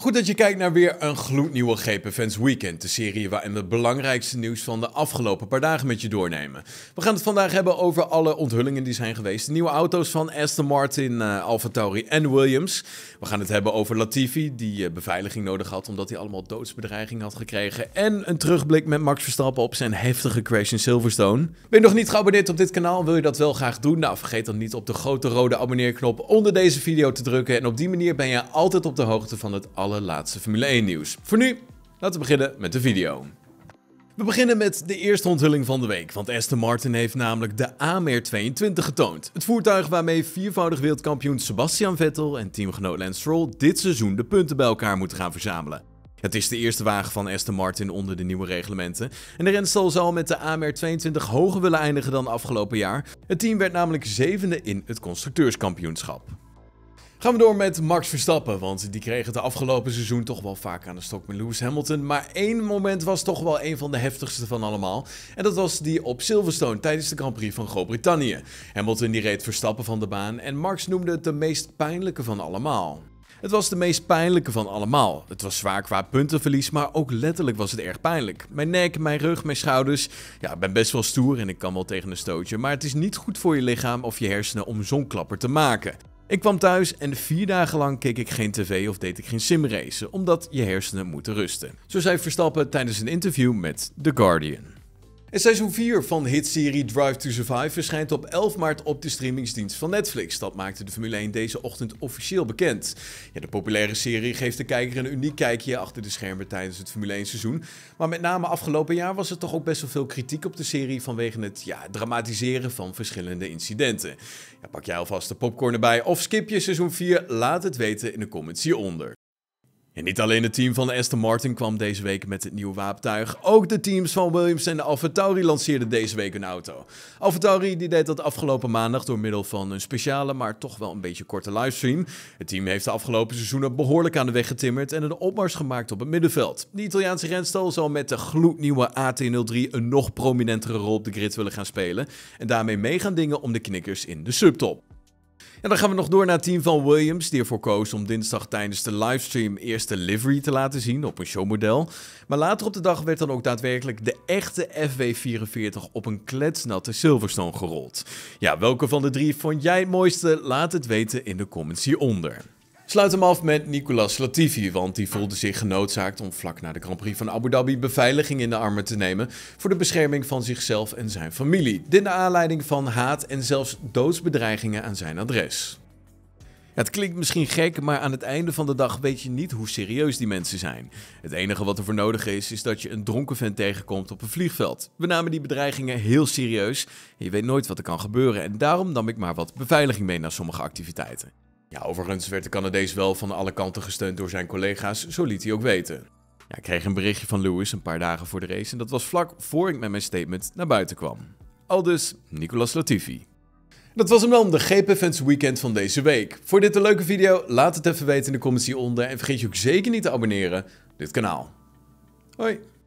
Goed dat je kijkt naar weer een gloednieuwe GP Fans Weekend, de serie waarin we het belangrijkste nieuws van de afgelopen paar dagen met je doornemen. We gaan het vandaag hebben over alle onthullingen die zijn geweest, de nieuwe auto's van Aston Martin, uh, eh, Alfa Tauri en Williams. We gaan het hebben over Latifi, die eh, beveiliging nodig had omdat hij allemaal doodsbedreiging had gekregen. En een terugblik met Max Verstappen op zijn heftige crash in Silverstone. Ben je nog niet geabonneerd op dit kanaal? Wil je dat wel graag doen? Nou, vergeet dan niet op de grote rode abonneerknop onder deze video te drukken. En op die manier ben je altijd op de hoogte van het allemaal laatste Formule 1 nieuws. Voor nu, laten we beginnen met de video. We beginnen met de eerste onthulling van de week, want Aston Martin heeft namelijk de AMR 22 getoond. Het voertuig waarmee viervoudig wereldkampioen Sebastian Vettel en teamgenoot Lance Stroll dit seizoen de punten bij elkaar moeten gaan verzamelen. Het is de eerste wagen van Aston Martin onder de nieuwe reglementen. En de renstal zal met de AMR 22 hoger willen eindigen dan afgelopen jaar. Het team werd namelijk zevende in het constructeurskampioenschap. Gaan we door met Max Verstappen, want die kreeg het de afgelopen seizoen toch wel vaak aan de stok met Lewis Hamilton. Maar één moment was toch wel een van de heftigste van allemaal. En dat was die op Silverstone tijdens de Grand Prix van Groot-Brittannië. Hamilton die reed Verstappen van de baan en Max noemde het de meest pijnlijke van allemaal. Het was de meest pijnlijke van allemaal. Het was zwaar qua puntenverlies, maar ook letterlijk was het erg pijnlijk. Mijn nek, mijn rug, mijn schouders. Ja, ik ben best wel stoer en ik kan wel tegen een stootje, maar het is niet goed voor je lichaam of je hersenen om zo'n klapper te maken. Ik kwam thuis en vier dagen lang keek ik geen tv of deed ik geen simracen, omdat je hersenen moeten rusten. Zo zei Verstappen tijdens een interview met The Guardian. En seizoen 4 van hitserie Drive to Survive verschijnt op 11 maart op de streamingsdienst van Netflix. Dat maakte de Formule 1 deze ochtend officieel bekend. Ja, de populaire serie geeft de kijker een uniek kijkje achter de schermen tijdens het Formule 1 seizoen. Maar met name afgelopen jaar was er toch ook best wel veel kritiek op de serie vanwege het ja, dramatiseren van verschillende incidenten. Ja, pak jij alvast de popcorn erbij of skip je seizoen 4? Laat het weten in de comments hieronder. En niet alleen het team van Aston Martin kwam deze week met het nieuwe wapentuig. Ook de teams van Williams en de tauri lanceerden deze week een auto. Alfa-Tauri die deed dat afgelopen maandag door middel van een speciale, maar toch wel een beetje korte livestream. Het team heeft de afgelopen seizoenen behoorlijk aan de weg getimmerd en een opmars gemaakt op het middenveld. De Italiaanse renstal zal met de gloednieuwe AT03 een nog prominentere rol op de grid willen gaan spelen. En daarmee mee gaan dingen om de knikkers in de subtop. En dan gaan we nog door naar het team van Williams, die ervoor koos om dinsdag tijdens de livestream eerst de livery te laten zien op een showmodel. Maar later op de dag werd dan ook daadwerkelijk de echte FW44 op een kletsnatte Silverstone gerold. Ja, welke van de drie vond jij het mooiste? Laat het weten in de comments hieronder. Sluit hem af met Nicolas Latifi, want die voelde zich genoodzaakt om vlak na de Grand Prix van Abu Dhabi beveiliging in de armen te nemen voor de bescherming van zichzelf en zijn familie. Dit naar aanleiding van haat en zelfs doodsbedreigingen aan zijn adres. Het klinkt misschien gek, maar aan het einde van de dag weet je niet hoe serieus die mensen zijn. Het enige wat er voor nodig is, is dat je een dronken vent tegenkomt op een vliegveld. We namen die bedreigingen heel serieus. Je weet nooit wat er kan gebeuren en daarom nam ik maar wat beveiliging mee naar sommige activiteiten. Ja, overigens werd de Canadees wel van alle kanten gesteund door zijn collega's, zo liet hij ook weten. Ja, ik kreeg een berichtje van Lewis een paar dagen voor de race en dat was vlak voor ik met mijn statement naar buiten kwam. Aldus Nicolas Latifi. Dat was hem dan, de GP Fans Weekend van deze week. Vond je dit een leuke video? Laat het even weten in de comments hieronder en vergeet je ook zeker niet te abonneren op dit kanaal. Hoi!